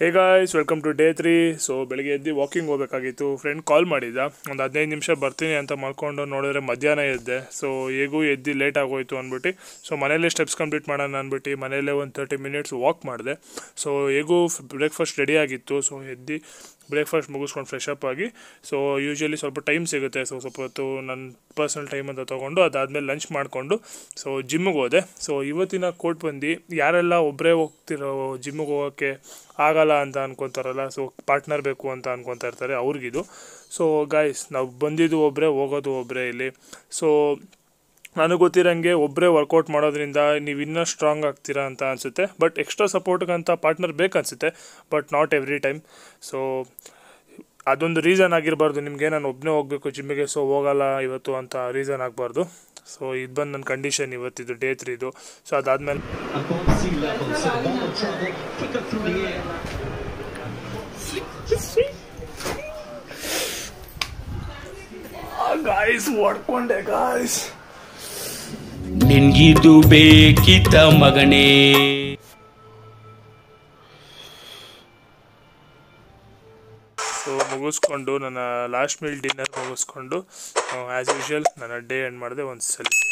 hey guys welcome to day three so ಬೆಳಗ್ಗೆ ಎದ್ದು walking ಹೋಗಬೇಕಾಗಿತ್ತು ಫ್ರೆಂಡ್ ಕಾಲ್ ಮಾಡಿದ್ದ ಒಂದು ಹದಿನೈದು ನಿಮಿಷ ಬರ್ತೀನಿ ಅಂತ ಮಾಡ್ಕೊಂಡು ನೋಡಿದ್ರೆ ಮಧ್ಯಾಹ್ನ ಇದ್ದೆ ಸೊ ಹೇಗೂ ಎದ್ದು ಲೇಟ್ ಆಗೋಯಿತು ಅಂದ್ಬಿಟ್ಟು ಸೊ ಮನೇಲೇ ಸ್ಟೆಪ್ಸ್ ಕಂಪ್ಲೀಟ್ ಮಾಡೋಣ ಅಂದ್ಬಿಟ್ಟು ಮನೇಲೇ ಒಂದು ತರ್ಟಿ ಮಿನಿಟ್ಸ್ ವಾಕ್ ಮಾಡಿದೆ ಸೊ ಹೇಗೂ ಬ್ರೇಕ್ಫಾಸ್ಟ್ ರೆಡಿ ಆಗಿತ್ತು ಸೊ ಎದ್ದು ಬ್ರೇಕ್ಫಾಸ್ಟ್ ಮುಗಿಸ್ಕೊಂಡು ಫ್ರೆಶ್ ಅಪ್ ಆಗಿ ಸೊ ಯೂಶ್ವಲಿ ಸ್ವಲ್ಪ ಟೈಮ್ ಸಿಗುತ್ತೆ ಸೊ ಸ್ವಲ್ಪ ಹೊತ್ತು ನನ್ನ ಪರ್ಸ್ನಲ್ ಟೈಮ್ ಅಂತ ತೊಗೊಂಡು ಅದಾದಮೇಲೆ ಲಂಚ್ ಮಾಡಿಕೊಂಡು ಸೊ ಜಿಮ್ಮಿಗೆ ಹೋದೆ ಸೊ ಇವತ್ತಿನ ಕೋರ್ಟ್ ಬಂದು ಯಾರೆಲ್ಲ ಒಬ್ಬರೇ ಹೋಗ್ತಿರೋ ಜಿಮ್ಗೆ ಹೋಗೋಕ್ಕೆ ಆಗಲ್ಲ ಅಂತ ಅಂದ್ಕೊತಾರಲ್ಲ ಸೊ ಪಾರ್ಟ್ನರ್ ಬೇಕು ಅಂತ ಅನ್ಕೊತಾ ಇರ್ತಾರೆ ಅವ್ರಿಗಿದು ಸೊ ಗಾಯ್ಸ್ ನಾವು ಬಂದಿದ್ದು ಒಬ್ಬರೇ ಹೋಗೋದು ಒಬ್ಬರೇ ಇಲ್ಲಿ ಸೊ ನನಗೆ ಗೊತ್ತಿರೋಂಗೆ ಒಬ್ಬರೇ ವರ್ಕೌಟ್ ಮಾಡೋದ್ರಿಂದ ನೀವು ಇನ್ನೂ ಸ್ಟ್ರಾಂಗ್ ಆಗ್ತೀರಾ ಅಂತ ಅನಿಸುತ್ತೆ ಬಟ್ ಎಕ್ಸ್ಟ್ರಾ ಸಪೋರ್ಟ್ಗಂತ ಪಾರ್ಟ್ನರ್ ಬೇಕನ್ಸುತ್ತೆ but not every time so ಅದೊಂದು ರೀಸನ್ ಆಗಿರಬಾರ್ದು ನಿಮಗೆ ನಾನು ಒಬ್ಬನೇ ಹೋಗಬೇಕು ಜಿಮ್ಮಿಗೆ ಸೊ ಹೋಗಲ್ಲ ಇವತ್ತು ಅಂತ ರೀಸನ್ ಆಗಬಾರ್ದು ಸೊ ಇದು ಬಂದು ನನ್ನ ಕಂಡೀಷನ್ ಇವತ್ತಿದು ಡೇ ತ್ರೀದು ಸೊ ಅದಾದಮೇಲೆ ಗಾಯ್ಸ್ ಹೊಡ್ಕೊಂಡೆ ಗಾಯ್ಸ್ ನಿನ್ಗಿದು ಬೇಕಿತ ಮಗನೇ ಮುಗಿಸ್ಕೊಂಡು ನನ್ನ ಲಾಸ್ಟ್ ಮೀಲ್ ಡಿನ್ನರ್ ಮುಗಿಸ್ಕೊಂಡು ಆ್ಯಸ್ uh, ಯೂಶಲ್ ನನ್ನ ಡೇ ಎಂಡ್ ಮಾಡಿದೆ ಒಂದು ಸಲ